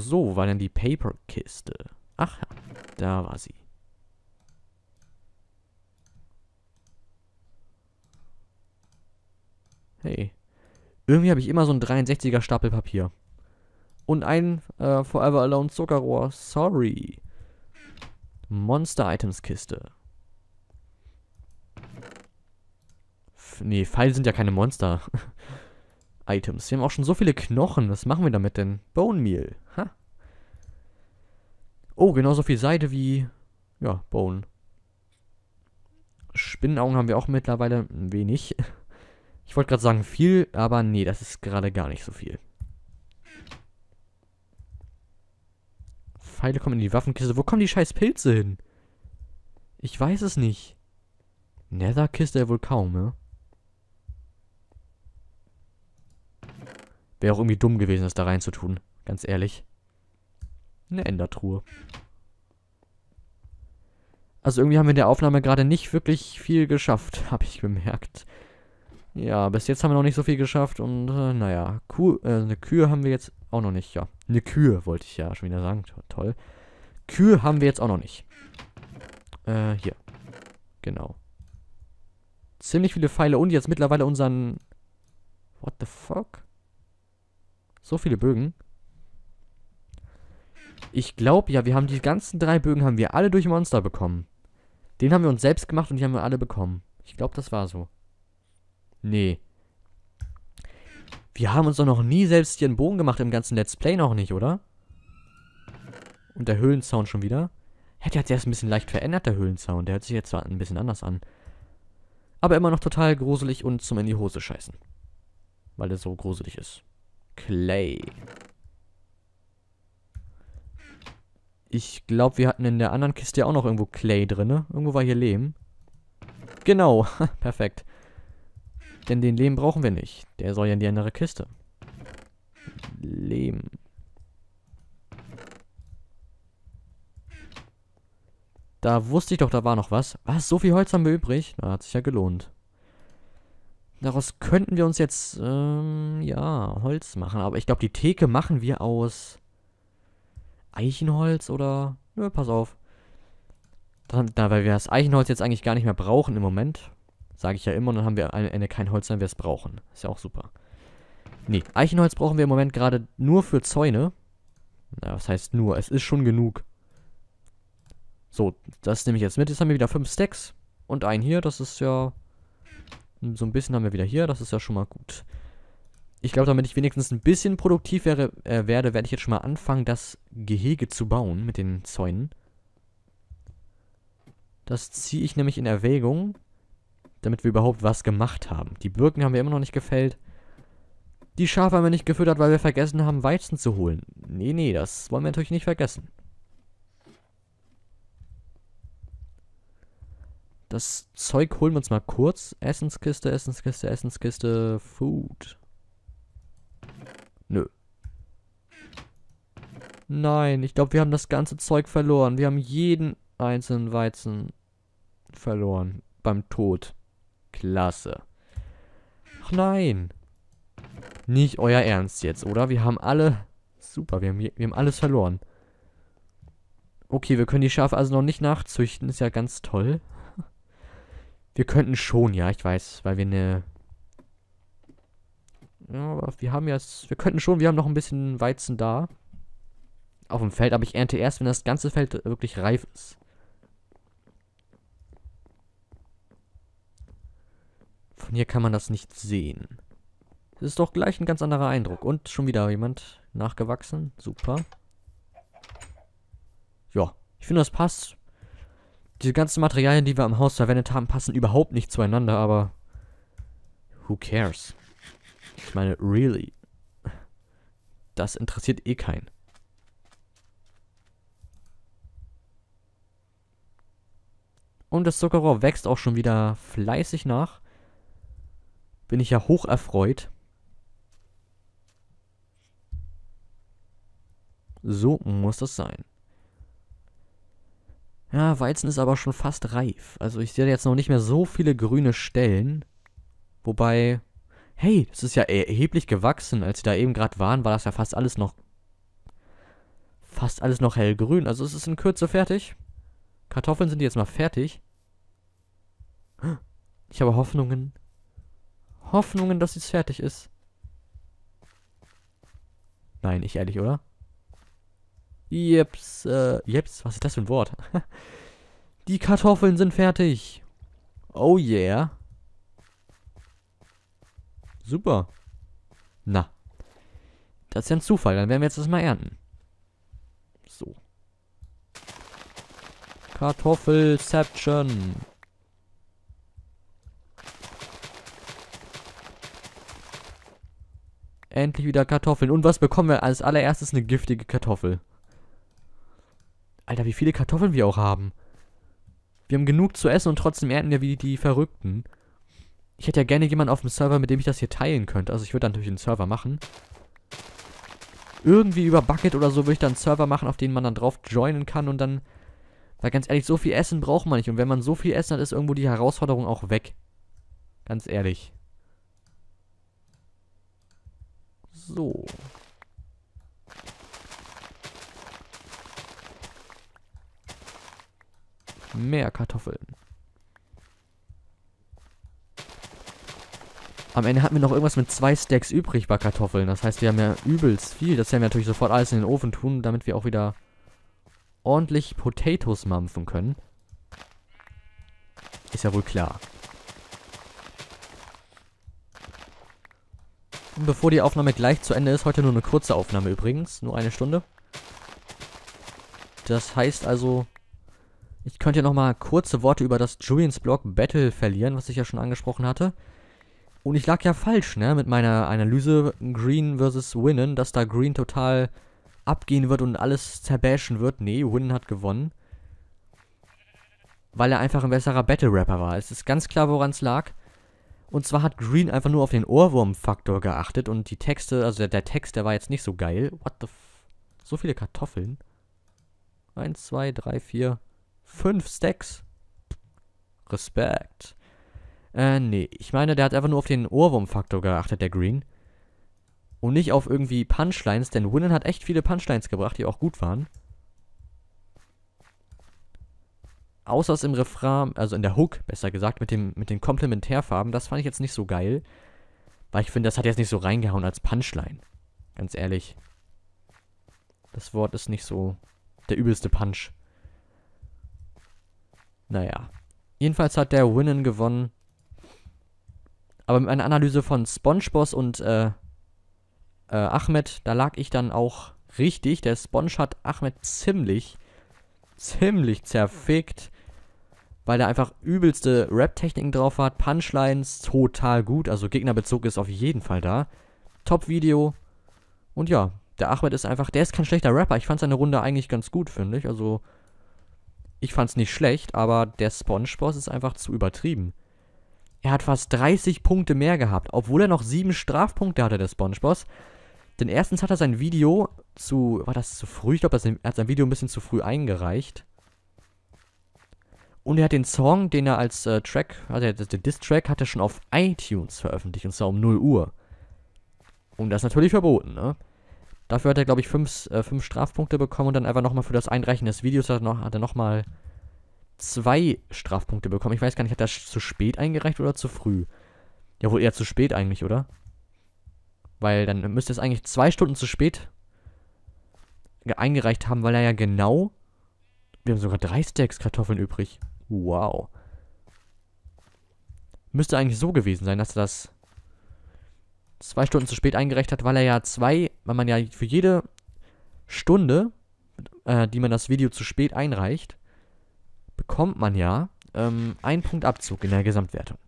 So, war denn die Paperkiste? Ach, da war sie. Hey. Irgendwie habe ich immer so einen 63er Stapel Papier. Und ein äh, Forever Alone Zuckerrohr. Sorry. Monster Items Kiste. F nee, Pfeile sind ja keine Monster. Items. Wir haben auch schon so viele Knochen. Was machen wir damit denn? Bone Meal. Ha. Oh, genauso viel Seide wie, ja, Bone. Spinnenaugen haben wir auch mittlerweile wenig. Ich wollte gerade sagen viel, aber nee, das ist gerade gar nicht so viel. Pfeile kommen in die Waffenkiste. Wo kommen die scheiß Pilze hin? Ich weiß es nicht. Netherkiste ja wohl kaum, ne? Wäre auch irgendwie dumm gewesen, das da reinzutun. Ganz ehrlich. Eine Endertruhe. Also irgendwie haben wir in der Aufnahme gerade nicht wirklich viel geschafft, habe ich gemerkt. Ja, bis jetzt haben wir noch nicht so viel geschafft und äh, naja, Kuh, äh, eine Kühe haben wir jetzt auch noch nicht, ja. Eine Kühe wollte ich ja schon wieder sagen, toll. Kühe haben wir jetzt auch noch nicht. Äh, hier. Genau. Ziemlich viele Pfeile und jetzt mittlerweile unseren... What the fuck? So viele Bögen. Ich glaube, ja, wir haben die ganzen drei Bögen haben wir alle durch Monster bekommen. Den haben wir uns selbst gemacht und die haben wir alle bekommen. Ich glaube, das war so. Nee. Wir haben uns doch noch nie selbst hier einen Bogen gemacht im ganzen Let's Play noch nicht, oder? Und der Höhlenzaun schon wieder. der hat sich erst ein bisschen leicht verändert, der Höhlenzaun. Der hört sich jetzt zwar ein bisschen anders an. Aber immer noch total gruselig und zum in die Hose scheißen. Weil er so gruselig ist. Clay. Ich glaube, wir hatten in der anderen Kiste ja auch noch irgendwo Clay drin, Irgendwo war hier Lehm. Genau, perfekt. Denn den Lehm brauchen wir nicht. Der soll ja in die andere Kiste. Lehm. Da wusste ich doch, da war noch was. Was, so viel Holz haben wir übrig? Na, hat sich ja gelohnt. Daraus könnten wir uns jetzt, ähm, ja, Holz machen. Aber ich glaube, die Theke machen wir aus Eichenholz oder... Nö, pass auf. Dann, da, weil wir das Eichenholz jetzt eigentlich gar nicht mehr brauchen im Moment. Sage ich ja immer. Und dann haben wir am Ende kein Holz, wenn wir es brauchen. Ist ja auch super. Nee, Eichenholz brauchen wir im Moment gerade nur für Zäune. Na, was heißt nur? Es ist schon genug. So, das nehme ich jetzt mit. Jetzt haben wir wieder fünf Stacks. Und einen hier. Das ist ja so ein bisschen haben wir wieder hier, das ist ja schon mal gut. Ich glaube, damit ich wenigstens ein bisschen produktiv wäre, äh, werde, werde ich jetzt schon mal anfangen, das Gehege zu bauen mit den Zäunen. Das ziehe ich nämlich in Erwägung, damit wir überhaupt was gemacht haben. Die Birken haben wir immer noch nicht gefällt. Die Schafe haben wir nicht gefüttert, weil wir vergessen haben, Weizen zu holen. Nee, nee, das wollen wir natürlich nicht vergessen. Das Zeug holen wir uns mal kurz. Essenskiste, Essenskiste, Essenskiste, Food. Nö. Nein, ich glaube, wir haben das ganze Zeug verloren. Wir haben jeden einzelnen Weizen verloren. Beim Tod. Klasse. Ach nein. Nicht euer Ernst jetzt, oder? Wir haben alle... Super, wir haben, wir haben alles verloren. Okay, wir können die Schafe also noch nicht nachzüchten. Ist ja ganz toll. Wir könnten schon, ja, ich weiß, weil wir eine... Ja, aber wir haben ja... Wir könnten schon, wir haben noch ein bisschen Weizen da. Auf dem Feld, aber ich ernte erst, wenn das ganze Feld wirklich reif ist. Von hier kann man das nicht sehen. Das ist doch gleich ein ganz anderer Eindruck. Und schon wieder jemand nachgewachsen. Super. Ja, ich finde, das passt. Diese ganzen Materialien, die wir am Haus verwendet haben, passen überhaupt nicht zueinander, aber... Who cares? Ich meine, really? Das interessiert eh keinen. Und das Zuckerrohr wächst auch schon wieder fleißig nach. Bin ich ja hoch erfreut. So muss das sein. Ja, Weizen ist aber schon fast reif. Also ich sehe jetzt noch nicht mehr so viele grüne Stellen. Wobei, hey, das ist ja erheblich gewachsen. Als sie da eben gerade waren, war das ja fast alles noch fast alles noch hellgrün. Also es ist in Kürze fertig. Kartoffeln sind jetzt mal fertig. Ich habe Hoffnungen. Hoffnungen, dass es fertig ist. Nein, ich ehrlich, oder? Jeps, äh, jeps, was ist das für ein Wort? Die Kartoffeln sind fertig. Oh yeah. Super. Na. Das ist ja ein Zufall, dann werden wir jetzt das mal ernten. So. Kartoffelception. Endlich wieder Kartoffeln. Und was bekommen wir als allererstes? Eine giftige Kartoffel. Alter, wie viele Kartoffeln wir auch haben. Wir haben genug zu essen und trotzdem ernten wir wie die Verrückten. Ich hätte ja gerne jemanden auf dem Server, mit dem ich das hier teilen könnte. Also ich würde dann natürlich einen Server machen. Irgendwie über Bucket oder so würde ich dann einen Server machen, auf den man dann drauf joinen kann und dann... Weil ganz ehrlich, so viel Essen braucht man nicht. Und wenn man so viel Essen hat, ist irgendwo die Herausforderung auch weg. Ganz ehrlich. So. mehr Kartoffeln. Am Ende hatten wir noch irgendwas mit zwei Stacks übrig bei Kartoffeln. Das heißt, wir haben ja übelst viel. Das werden wir natürlich sofort alles in den Ofen tun, damit wir auch wieder ordentlich Potatoes mampfen können. Ist ja wohl klar. Und bevor die Aufnahme gleich zu Ende ist, heute nur eine kurze Aufnahme übrigens. Nur eine Stunde. Das heißt also, ich könnte ja nochmal kurze Worte über das Julians Blog Battle verlieren, was ich ja schon angesprochen hatte. Und ich lag ja falsch, ne, mit meiner Analyse Green versus Winnen, dass da Green total abgehen wird und alles zerbashen wird. Nee, Winnen hat gewonnen. Weil er einfach ein besserer Battle-Rapper war. Es ist ganz klar, woran es lag. Und zwar hat Green einfach nur auf den Ohrwurm-Faktor geachtet und die Texte, also der, der, Text, der war jetzt nicht so geil. What the f... So viele Kartoffeln. Eins, zwei, drei, vier, 5 Stacks? Respekt. Äh, nee. Ich meine, der hat einfach nur auf den Ohrwurmfaktor geachtet, der Green. Und nicht auf irgendwie Punchlines, denn Winnen hat echt viele Punchlines gebracht, die auch gut waren. Außer es im Refrain, also in der Hook, besser gesagt, mit, dem, mit den Komplementärfarben, das fand ich jetzt nicht so geil. Weil ich finde, das hat jetzt nicht so reingehauen als Punchline. Ganz ehrlich. Das Wort ist nicht so der übelste Punch. Naja. Jedenfalls hat der Winnen gewonnen. Aber mit meiner Analyse von SpongeBoss und äh, äh, Ahmed, da lag ich dann auch richtig. Der Sponge hat Ahmed ziemlich, ziemlich zerfickt. Weil er einfach übelste Rap-Techniken drauf hat. Punchlines total gut. Also Gegnerbezug ist auf jeden Fall da. Top-Video. Und ja, der Ahmed ist einfach, der ist kein schlechter Rapper. Ich fand seine Runde eigentlich ganz gut, finde ich. Also ich fand's nicht schlecht, aber der Spongeboss ist einfach zu übertrieben. Er hat fast 30 Punkte mehr gehabt, obwohl er noch 7 Strafpunkte hatte, der Spongeboss. Denn erstens hat er sein Video zu. War das zu früh? Ich glaube, er hat sein Video ein bisschen zu früh eingereicht. Und er hat den Song, den er als äh, Track, also der Diss-Track, hat er schon auf iTunes veröffentlicht und zwar um 0 Uhr. Und das ist natürlich verboten, ne? Dafür hat er, glaube ich, fünf, äh, fünf Strafpunkte bekommen und dann einfach nochmal für das Einreichen des Videos hat, er nochmal zwei Strafpunkte bekommen. Ich weiß gar nicht, hat er zu spät eingereicht oder zu früh? Ja, wohl eher zu spät eigentlich, oder? Weil dann müsste es eigentlich zwei Stunden zu spät eingereicht haben, weil er ja genau... Wir haben sogar drei Stacks Kartoffeln übrig. Wow. Müsste eigentlich so gewesen sein, dass er das zwei Stunden zu spät eingereicht hat, weil er ja zwei, weil man ja für jede Stunde, äh, die man das Video zu spät einreicht, bekommt man ja ähm, einen Punkt Abzug in der Gesamtwertung.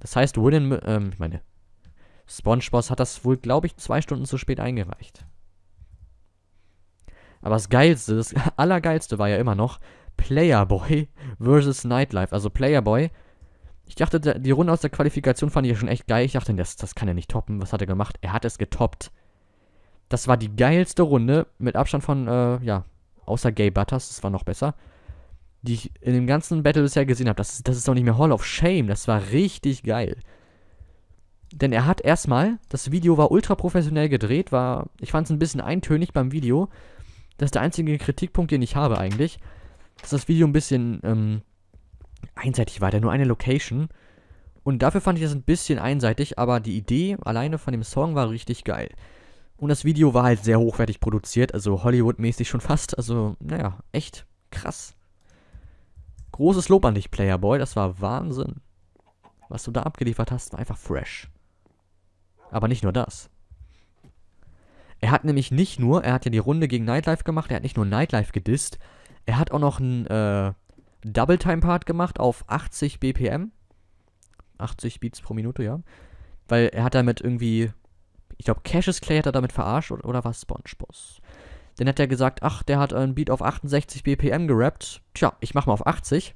Das heißt, William, ähm, ich meine, SpongeBoss hat das wohl, glaube ich, zwei Stunden zu spät eingereicht. Aber das Geilste, das Allergeilste war ja immer noch Playerboy versus Nightlife. Also Playerboy ich dachte, die Runde aus der Qualifikation fand ich ja schon echt geil. Ich dachte, das, das kann er nicht toppen. Was hat er gemacht? Er hat es getoppt. Das war die geilste Runde mit Abstand von, äh, ja, außer Gay Butters, das war noch besser, die ich in dem ganzen Battle bisher gesehen habe. Das, das ist doch nicht mehr Hall of Shame. Das war richtig geil. Denn er hat erstmal, das Video war ultra professionell gedreht, war, ich fand es ein bisschen eintönig beim Video. Das ist der einzige Kritikpunkt, den ich habe eigentlich, dass das Video ein bisschen ähm, einseitig war, der nur eine Location. Und dafür fand ich das ein bisschen einseitig, aber die Idee alleine von dem Song war richtig geil. Und das Video war halt sehr hochwertig produziert, also Hollywood-mäßig schon fast. Also, naja, echt krass. Großes Lob an dich, Playerboy, das war Wahnsinn. Was du da abgeliefert hast, war einfach fresh. Aber nicht nur das. Er hat nämlich nicht nur, er hat ja die Runde gegen Nightlife gemacht, er hat nicht nur Nightlife gedisst, er hat auch noch ein, äh, Double Time Part gemacht auf 80 BPM. 80 Beats pro Minute, ja. Weil er hat damit irgendwie, ich glaube, Cassius Clay hat er damit verarscht oder, oder was? SpongeBoss. Dann hat er gesagt, ach, der hat einen Beat auf 68 BPM gerappt. Tja, ich mach mal auf 80.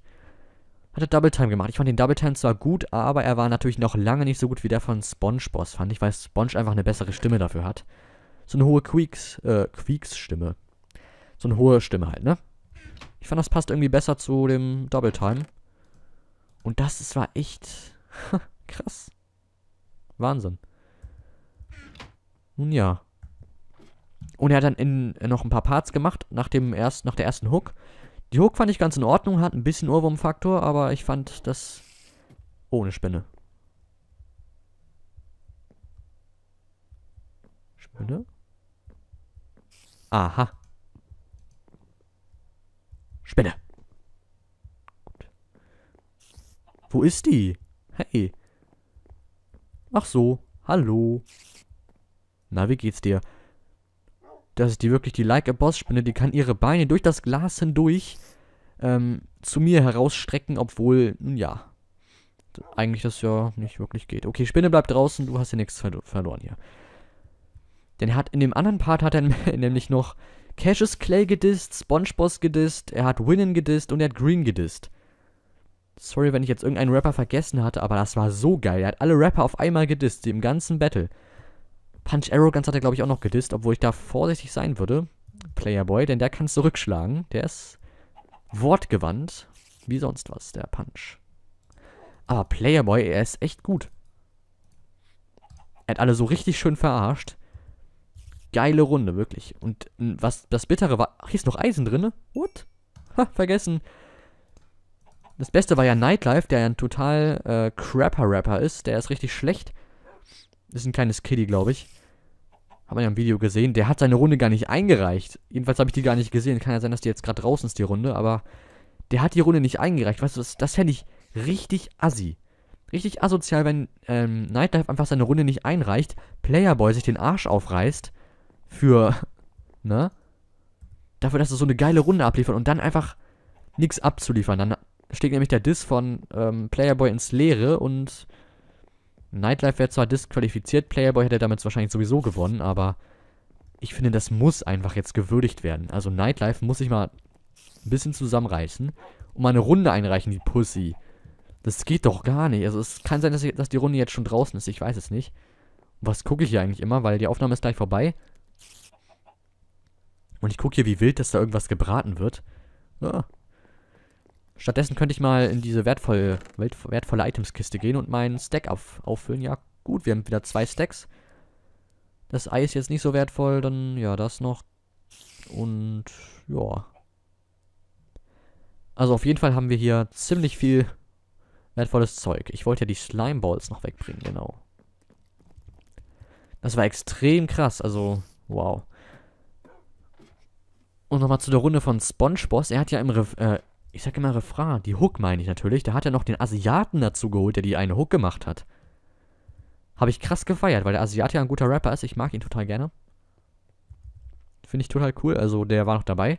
Hat er Double Time gemacht. Ich fand den Double Time zwar gut, aber er war natürlich noch lange nicht so gut wie der von SpongeBoss, fand ich, weil Sponge einfach eine bessere Stimme dafür hat. So eine hohe Queeks, äh, Queeks-Stimme. So eine hohe Stimme halt, ne? Ich fand, das passt irgendwie besser zu dem Double Time. Und das ist, war echt krass. Wahnsinn. Nun ja. Und er hat dann in, in äh, noch ein paar Parts gemacht, nach, dem erst, nach der ersten Hook. Die Hook fand ich ganz in Ordnung, hat ein bisschen Urwurmfaktor, aber ich fand das ohne Spinne. Spinne? Aha. Spinne. Gut. Wo ist die? Hey. Ach so. Hallo. Na, wie geht's dir? Das ist die wirklich die Like-a-Boss-Spinne. Die kann ihre Beine durch das Glas hindurch ähm, zu mir herausstrecken, obwohl, nun ja, eigentlich das ja nicht wirklich geht. Okay, Spinne bleibt draußen, du hast ja nichts verloren hier. Denn er hat in dem anderen Part hat er nämlich noch Cassius Clay gedisst, SpongeBoss gedisst, er hat Winnen gedisst und er hat Green gedisst. Sorry, wenn ich jetzt irgendeinen Rapper vergessen hatte, aber das war so geil. Er hat alle Rapper auf einmal gedisst, die im ganzen Battle. Punch Arrogance hat er, glaube ich, auch noch gedisst, obwohl ich da vorsichtig sein würde. Playerboy, denn der kann zurückschlagen. Der ist wortgewandt, wie sonst was, der Punch. Aber Playerboy, er ist echt gut. Er hat alle so richtig schön verarscht geile Runde, wirklich. Und was das Bittere war. Ach, hier ist noch Eisen drin, ne? What? Ha, vergessen. Das Beste war ja Nightlife, der ja ein total äh, crapper Rapper ist. Der ist richtig schlecht. Ist ein kleines Kitty, glaube ich. Haben wir ja im Video gesehen. Der hat seine Runde gar nicht eingereicht. Jedenfalls habe ich die gar nicht gesehen. Kann ja sein, dass die jetzt gerade draußen ist, die Runde. Aber der hat die Runde nicht eingereicht. Weißt du, das, das fände ich richtig assi. Richtig asozial, wenn ähm, Nightlife einfach seine Runde nicht einreicht, Playerboy sich den Arsch aufreißt für, ne? Dafür, dass du so eine geile Runde abliefern und dann einfach nichts abzuliefern. Dann steht nämlich der Diss von ähm, Playerboy ins Leere und Nightlife wäre zwar disqualifiziert, Playerboy hätte damit wahrscheinlich sowieso gewonnen, aber ich finde, das muss einfach jetzt gewürdigt werden. Also Nightlife muss sich mal ein bisschen zusammenreißen und mal eine Runde einreichen, die Pussy. Das geht doch gar nicht. Also es kann sein, dass, ich, dass die Runde jetzt schon draußen ist, ich weiß es nicht. Was gucke ich hier eigentlich immer, weil die Aufnahme ist gleich vorbei. Und ich gucke hier, wie wild, dass da irgendwas gebraten wird. Ja. Stattdessen könnte ich mal in diese wertvolle, wertvolle items gehen und meinen Stack auf, auffüllen. Ja, gut, wir haben wieder zwei Stacks. Das Ei ist jetzt nicht so wertvoll, dann ja, das noch. Und ja. Also auf jeden Fall haben wir hier ziemlich viel wertvolles Zeug. Ich wollte ja die Slime Balls noch wegbringen, genau. Das war extrem krass, also wow. Und nochmal zu der Runde von SpongeBoss. Er hat ja im, Ref äh, ich sag immer Refrain, die Hook meine ich natürlich. Da hat er noch den Asiaten dazu geholt, der die eine Hook gemacht hat. Habe ich krass gefeiert, weil der Asiate ja ein guter Rapper ist. Ich mag ihn total gerne. Finde ich total cool. Also der war noch dabei.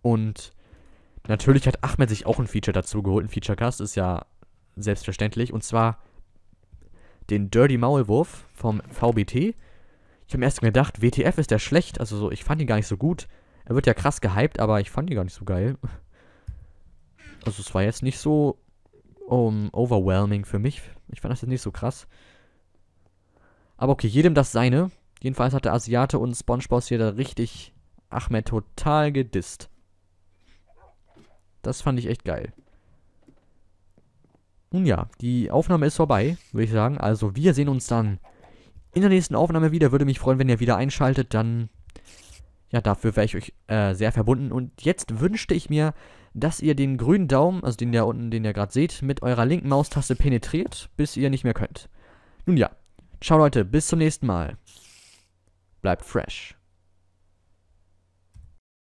Und natürlich hat Ahmed sich auch ein Feature dazu geholt. Ein Featurecast ist ja selbstverständlich. Und zwar den Dirty Maulwurf vom VBT. Ich habe mir erst gedacht, WTF ist der schlecht. Also ich fand ihn gar nicht so gut. Da wird ja krass gehypt, aber ich fand die gar nicht so geil. Also es war jetzt nicht so um, overwhelming für mich. Ich fand das jetzt nicht so krass. Aber okay, jedem das seine. Jedenfalls hat der Asiate und Spongeboss hier da richtig Ahmed total gedisst. Das fand ich echt geil. Nun ja, die Aufnahme ist vorbei, würde ich sagen. Also wir sehen uns dann in der nächsten Aufnahme wieder. Würde mich freuen, wenn ihr wieder einschaltet. Dann ja, dafür wäre ich euch äh, sehr verbunden. Und jetzt wünschte ich mir, dass ihr den grünen Daumen, also den da unten, den ihr gerade seht, mit eurer linken Maustaste penetriert, bis ihr nicht mehr könnt. Nun ja, ciao Leute, bis zum nächsten Mal. Bleibt fresh.